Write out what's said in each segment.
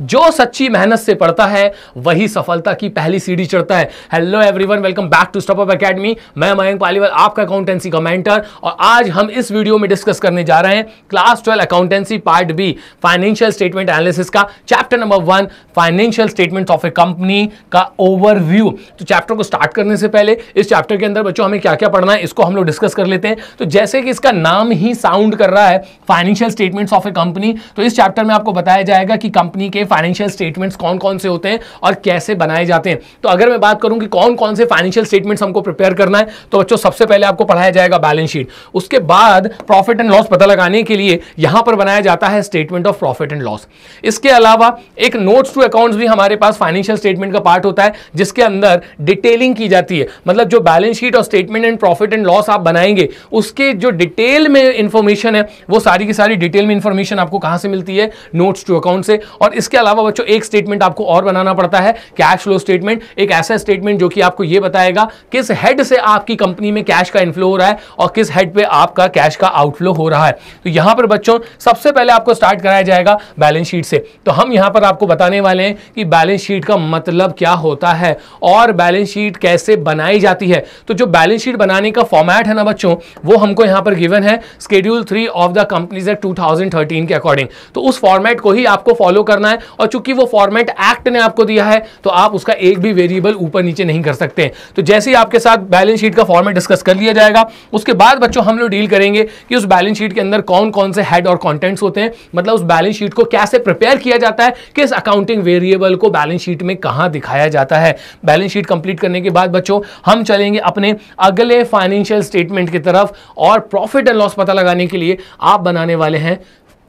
जो सच्ची मेहनत से पढ़ता है वही सफलता की पहली सीढ़ी चढ़ता है hello everyone welcome back to stop up academy मैं मयंक पालीवाल आपका अकाउंटेंसी कमेंटर और आज हम इस वीडियो में डिस्कस करने जा रहे हैं class twelve accountancy part B financial statement analysis का chapter number one financial statement of a company का ओवरव्यू तो चैप्टर को स्टार्ट करने से पहले इस चैप्टर के अंदर बच्चों हमें क्या क्या पढ़ना है इसको हम लोग डिस्कस कर लेते हैं तो जैसे कि इसका नाम ही साउंड कर रहा है financial statements of a company तो इस चैप्टर में आपको बताया जाएगा कि कंपनी के फाइनेंशियल स्टेटमेंट्स कौन कौन से होते हैं और कैसे बनाए जाते हैं तो अगर मैं बात करूं कि कौन कौन से फाइनेंशियल स्टेटमेंट्स हमको प्रिपेयर करना है तो बच्चों सबसे पहले आपको पढ़ाया जाएगा बैलेंस शीट उसके बाद प्रॉफिट एंड लॉस पता लगाने के लिए यहां पर बनाया जाता है statement of profit and loss इसके अलावा एक नोट्स टू अकाउंट भी हमारे पास फाइनेंशियल स्टेटमेंट का पार्ट होता है जिसके अंदर डिटेलिंग की जाती है मतलब जो बैलेंस शीट और statement and profit and loss आप बनाएंगे उसके जो डिटेल में इंफॉर्मेशन है वो सारी की सारी डिटेल में इंफॉर्मेशन आपको कहां से मिलती है नोट्स टू अकाउंट से और इसके अलावा बच्चों एक स्टेटमेंट आपको और बनाना पड़ता है कैश फ्लो स्टेटमेंट एक ऐसा स्टेटमेंट जो कि आपको यह बताएगा किस हेड से आपकी कंपनी में कैश का इनफ्लो हो रहा है और किस हेड पे आपका कैश का आउटफ्लो हो रहा है तो यहां पर बच्चों सबसे पहले आपको स्टार्ट कराया जाएगा बैलेंस शीट से तो हम यहां पर आपको बताने वाले हैं कि बैलेंस शीट का मतलब क्या होता है और बैलेंस शीट कैसे बनाई जाती है तो जो बैलेंस शीट बनाने का फॉर्मेट है ना बच्चों वो हमको यहां पर गिवन है schedule three of the companies act two के अकॉर्डिंग तो उस फॉर्मेट को ही आपको फॉलो करना है है और चूंकि वो फॉर्मेट एक्ट ने आपको दिया है तो आप उसका एक भी वेरिएबल ऊपर नीचे नहीं कर सकते तो जैसे ही आपके साथ बैलेंस शीट का फॉर्मेट डिस्कस कर लिया जाएगा उसके बाद बच्चों हम लोग डील करेंगे कि उस बैलेंस शीट के अंदर कौन कौन से हेड और कॉन्टेंट्स होते हैं मतलब उस बैलेंस शीट को कैसे प्रिपेयर किया जाता है किस अकाउंटिंग वेरिएबल को बैलेंस शीट में कहाँ दिखाया जाता है बैलेंस शीट कंप्लीट करने के बाद बच्चों हम चलेंगे अपने अगले फाइनेंशियल स्टेटमेंट की तरफ और प्रॉफिट एंड लॉस पता लगाने के लिए आप बनाने वाले हैं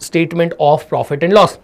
statement of profit and loss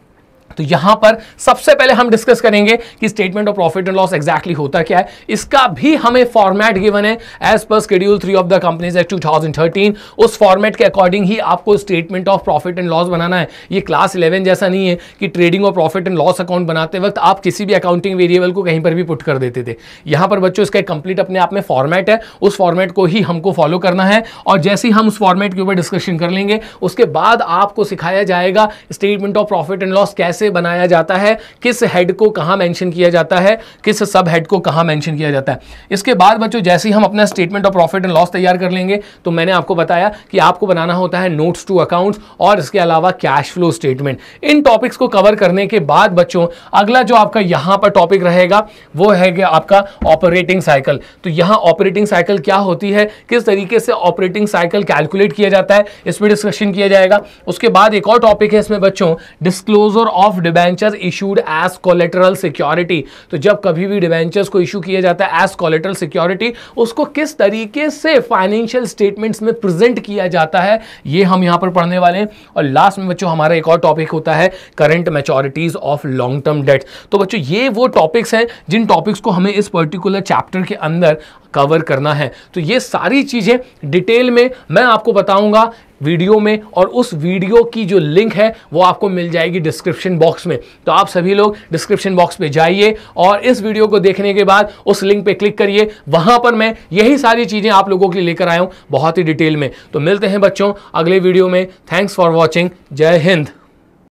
तो यहां पर सबसे पहले हम डिस्कस करेंगे कि statement of profit and loss exactly होता क्या है इसका भी हमें फॉर्मेट गिवन है as per schedule three of the companies act 2013 उस फॉर्मेट के अकॉर्डिंग ही आपको statement of profit and loss बनाना है ये क्लास इलेवन जैसा नहीं है कि ट्रेडिंग और प्रॉफिट एंड लॉस अकाउंट बनाते वक्त आप किसी भी अकाउंटिंग वेरिएबल को कहीं पर भी पुट कर देते थे यहां पर बच्चों इसका कंप्लीट अपने आप में फॉर्मेट है उस फॉर्मेट को ही हमको फॉलो करना है और जैसे ही हम उस फॉर्मेट के ऊपर डिस्कशन कर लेंगे उसके बाद आपको सिखाया जाएगा statement of profit and loss कैसे कैसे बनाया जाता है किस हेड को कहाँ मैंशन किया जाता है किस सब हेड को कहाँ मैंशन किया जाता है इसके बाद बच्चों जैसे ही हम अपना statement of profit and loss तैयार कर लेंगे तो मैंने आपको बताया कि आपको बनाना होता है नोट्स टू अकाउंट्स और इसके अलावा कैश फ्लो स्टेटमेंट इन टॉपिक्स को कवर करने के बाद बच्चों अगला जो आपका यहाँ पर टॉपिक रहेगा वो है आपका ऑपरेटिंग साइकिल तो यहाँ ऑपरेटिंग साइकिल क्या होती है किस तरीके से ऑपरेटिंग साइकिल कैलकुलेट किया जाता है इस पर डिस्कशन किया जाएगा उसके बाद एक और टॉपिक है इसमें बच्चों disclosure of debenture issued as collateral security तो जब कभी भी डिबेंचर्स को इशू किया जाता है एज कोलेटरल सिक्योरिटी उसको किस तरीके से फाइनेंशियल स्टेटमेंट्स में प्रेजेंट किया जाता है ये हम यहां पर पढ़ने वाले हैं और लास्ट में बच्चों हमारा एक और टॉपिक होता है current maturities of long term debt तो बच्चों ये वो टॉपिक्स हैं जिन टॉपिक्स को हमें इस पर्टिकुलर चैप्टर के अंदर कवर करना है तो ये सारी चीज़ें डिटेल में मैं आपको बताऊंगा वीडियो में और उस वीडियो की जो लिंक है वो आपको मिल जाएगी डिस्क्रिप्शन बॉक्स में तो आप सभी लोग डिस्क्रिप्शन बॉक्स में जाइए और इस वीडियो को देखने के बाद उस लिंक पे क्लिक करिए वहाँ पर मैं यही सारी चीज़ें आप लोगों के लिए लेकर आया हूँ बहुत ही डिटेल में तो मिलते हैं बच्चों अगले वीडियो में थैंक्स फॉर वॉचिंग जय हिंद